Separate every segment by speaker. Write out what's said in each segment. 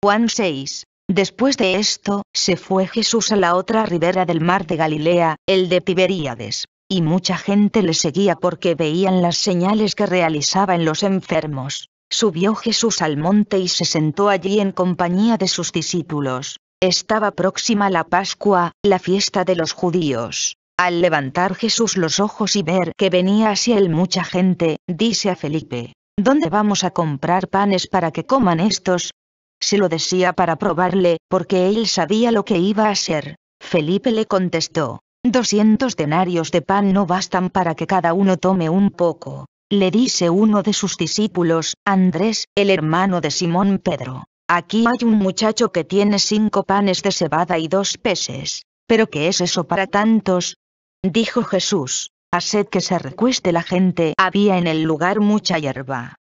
Speaker 1: Juan 6. Después de esto, se fue Jesús a la otra ribera del mar de Galilea, el de Tiberíades, y mucha gente le seguía porque veían las señales que realizaba en los enfermos. Subió Jesús al monte y se sentó allí en compañía de sus discípulos. Estaba próxima la Pascua, la fiesta de los judíos. Al levantar Jesús los ojos y ver que venía hacia él mucha gente, dice a Felipe, ¿Dónde vamos a comprar panes para que coman estos? Se lo decía para probarle, porque él sabía lo que iba a ser. Felipe le contestó, 200 denarios de pan no bastan para que cada uno tome un poco. Le dice uno de sus discípulos, Andrés, el hermano de Simón Pedro. Aquí hay un muchacho que tiene cinco panes de cebada y dos peces. ¿Pero qué es eso para tantos? Dijo Jesús. Haced que se recueste la gente. Había en el lugar mucha hierba.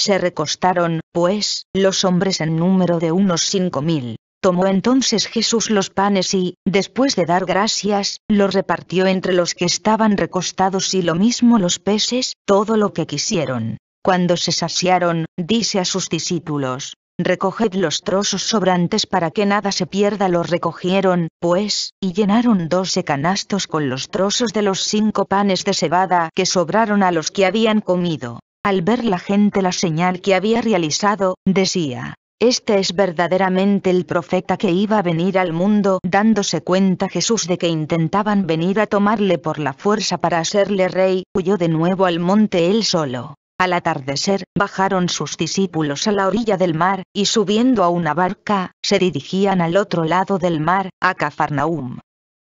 Speaker 1: Se recostaron, pues, los hombres en número de unos cinco mil. Tomó entonces Jesús los panes y, después de dar gracias, los repartió entre los que estaban recostados y lo mismo los peces, todo lo que quisieron. Cuando se saciaron, dice a sus discípulos, Recoged los trozos sobrantes para que nada se pierda. Los recogieron, pues, y llenaron doce canastos con los trozos de los cinco panes de cebada que sobraron a los que habían comido. Al ver la gente la señal que había realizado, decía, este es verdaderamente el profeta que iba a venir al mundo, dándose cuenta Jesús de que intentaban venir a tomarle por la fuerza para hacerle rey, huyó de nuevo al monte él solo. Al atardecer, bajaron sus discípulos a la orilla del mar, y subiendo a una barca, se dirigían al otro lado del mar, a Cafarnaúm.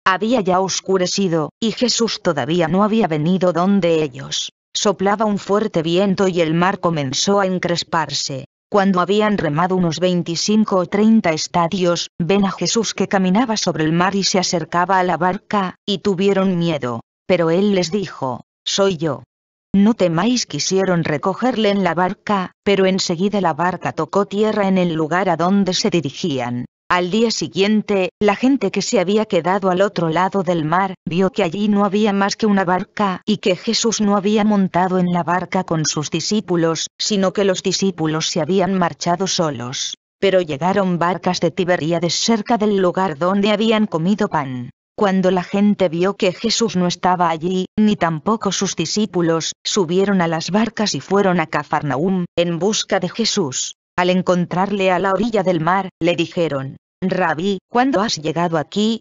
Speaker 1: Había ya oscurecido, y Jesús todavía no había venido donde ellos. Soplaba un fuerte viento y el mar comenzó a encresparse. Cuando habían remado unos 25 o 30 estadios, ven a Jesús que caminaba sobre el mar y se acercaba a la barca, y tuvieron miedo. Pero él les dijo, Soy yo. No temáis quisieron recogerle en la barca, pero enseguida la barca tocó tierra en el lugar a donde se dirigían. Al día siguiente, la gente que se había quedado al otro lado del mar, vio que allí no había más que una barca y que Jesús no había montado en la barca con sus discípulos, sino que los discípulos se habían marchado solos. Pero llegaron barcas de Tiberíades cerca del lugar donde habían comido pan. Cuando la gente vio que Jesús no estaba allí, ni tampoco sus discípulos, subieron a las barcas y fueron a Cafarnaum, en busca de Jesús. Al encontrarle a la orilla del mar, le dijeron, Rabí, ¿cuándo has llegado aquí?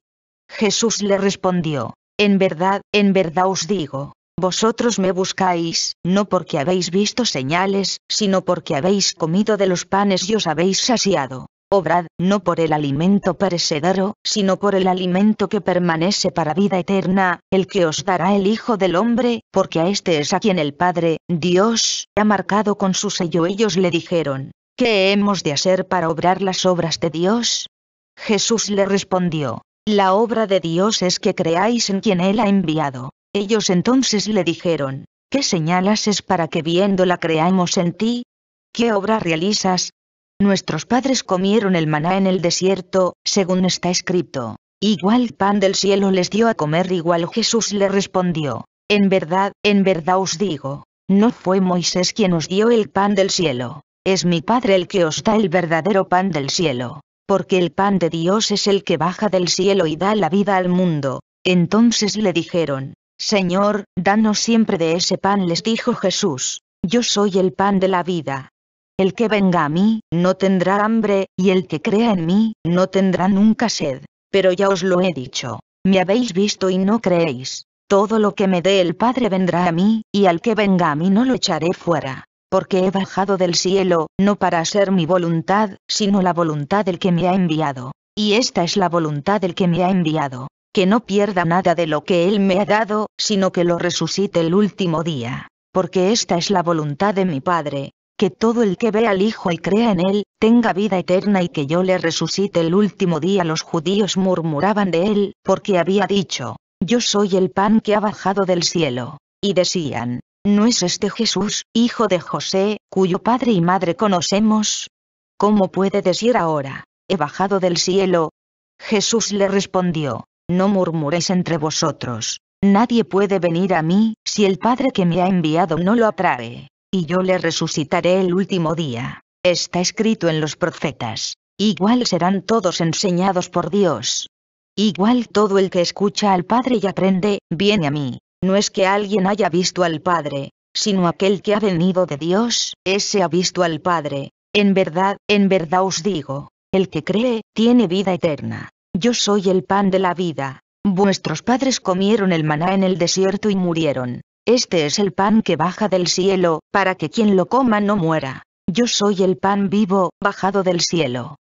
Speaker 1: Jesús le respondió, En verdad, en verdad os digo, vosotros me buscáis, no porque habéis visto señales, sino porque habéis comido de los panes y os habéis saciado. Obrad, no por el alimento perecedero, sino por el alimento que permanece para vida eterna, el que os dará el Hijo del Hombre, porque a este es a quien el Padre, Dios, ha marcado con su sello. Ellos le dijeron, ¿Qué hemos de hacer para obrar las obras de Dios? Jesús le respondió, La obra de Dios es que creáis en quien Él ha enviado. Ellos entonces le dijeron, ¿qué señalas es para que viéndola creamos en ti? ¿Qué obra realizas? Nuestros padres comieron el maná en el desierto, según está escrito. Igual pan del cielo les dio a comer, igual Jesús le respondió, En verdad, en verdad os digo, no fue Moisés quien os dio el pan del cielo, es mi Padre el que os da el verdadero pan del cielo. Porque el pan de Dios es el que baja del cielo y da la vida al mundo. Entonces le dijeron, Señor, danos siempre de ese pan, les dijo Jesús, yo soy el pan de la vida. El que venga a mí, no tendrá hambre, y el que crea en mí, no tendrá nunca sed. Pero ya os lo he dicho, me habéis visto y no creéis. Todo lo que me dé el Padre vendrá a mí, y al que venga a mí no lo echaré fuera porque he bajado del cielo, no para hacer mi voluntad, sino la voluntad del que me ha enviado. Y esta es la voluntad del que me ha enviado, que no pierda nada de lo que él me ha dado, sino que lo resucite el último día, porque esta es la voluntad de mi Padre, que todo el que ve al Hijo y crea en él, tenga vida eterna y que yo le resucite el último día. Los judíos murmuraban de él, porque había dicho, yo soy el pan que ha bajado del cielo. Y decían, ¿No es este Jesús, hijo de José, cuyo padre y madre conocemos? ¿Cómo puede decir ahora, he bajado del cielo? Jesús le respondió, no murmuréis entre vosotros, nadie puede venir a mí, si el Padre que me ha enviado no lo atrae, y yo le resucitaré el último día. Está escrito en los profetas, igual serán todos enseñados por Dios. Igual todo el que escucha al Padre y aprende, viene a mí. No es que alguien haya visto al Padre, sino aquel que ha venido de Dios, ese ha visto al Padre. En verdad, en verdad os digo, el que cree, tiene vida eterna. Yo soy el pan de la vida. Vuestros padres comieron el maná en el desierto y murieron. Este es el pan que baja del cielo, para que quien lo coma no muera. Yo soy el pan vivo, bajado del cielo.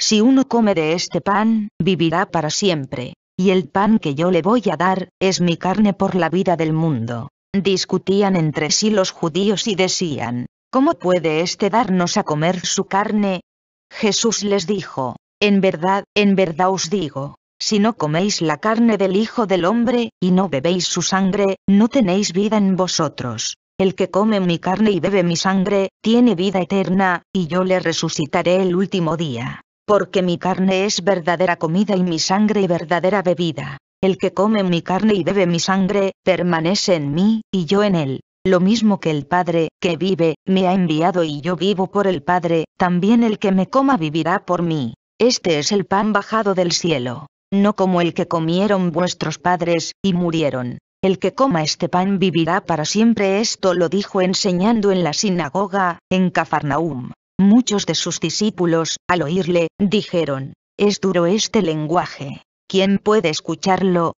Speaker 1: Si uno come de este pan, vivirá para siempre y el pan que yo le voy a dar, es mi carne por la vida del mundo. Discutían entre sí los judíos y decían, ¿cómo puede éste darnos a comer su carne? Jesús les dijo, en verdad, en verdad os digo, si no coméis la carne del Hijo del Hombre, y no bebéis su sangre, no tenéis vida en vosotros. El que come mi carne y bebe mi sangre, tiene vida eterna, y yo le resucitaré el último día porque mi carne es verdadera comida y mi sangre verdadera bebida. El que come mi carne y bebe mi sangre, permanece en mí, y yo en él. Lo mismo que el Padre, que vive, me ha enviado y yo vivo por el Padre, también el que me coma vivirá por mí. Este es el pan bajado del cielo. No como el que comieron vuestros padres, y murieron. El que coma este pan vivirá para siempre. Esto lo dijo enseñando en la sinagoga, en Cafarnaúm. Muchos de sus discípulos, al oírle, dijeron, Es duro este lenguaje, ¿quién puede escucharlo?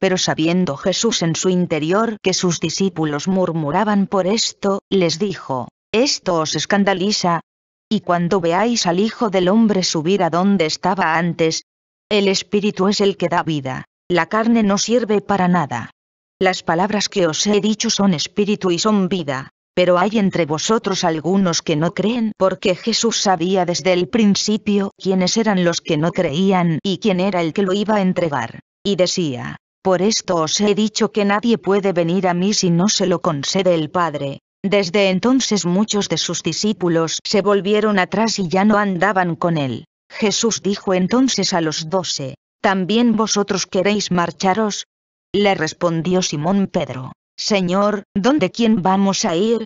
Speaker 1: Pero sabiendo Jesús en su interior que sus discípulos murmuraban por esto, les dijo, Esto os escandaliza. Y cuando veáis al Hijo del Hombre subir a donde estaba antes, el Espíritu es el que da vida, la carne no sirve para nada. Las palabras que os he dicho son espíritu y son vida. Pero hay entre vosotros algunos que no creen porque Jesús sabía desde el principio quiénes eran los que no creían y quién era el que lo iba a entregar. Y decía, por esto os he dicho que nadie puede venir a mí si no se lo concede el Padre. Desde entonces muchos de sus discípulos se volvieron atrás y ya no andaban con él. Jesús dijo entonces a los doce, ¿también vosotros queréis marcharos? Le respondió Simón Pedro, Señor, ¿dónde quién vamos a ir?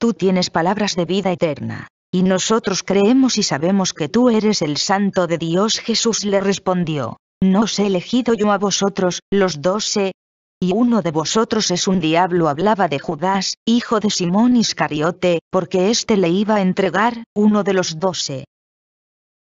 Speaker 1: Tú tienes palabras de vida eterna, y nosotros creemos y sabemos que tú eres el santo de Dios. Jesús le respondió, ¿no os he elegido yo a vosotros, los doce? Y uno de vosotros es un diablo hablaba de Judas, hijo de Simón Iscariote, porque éste le iba a entregar, uno de los doce.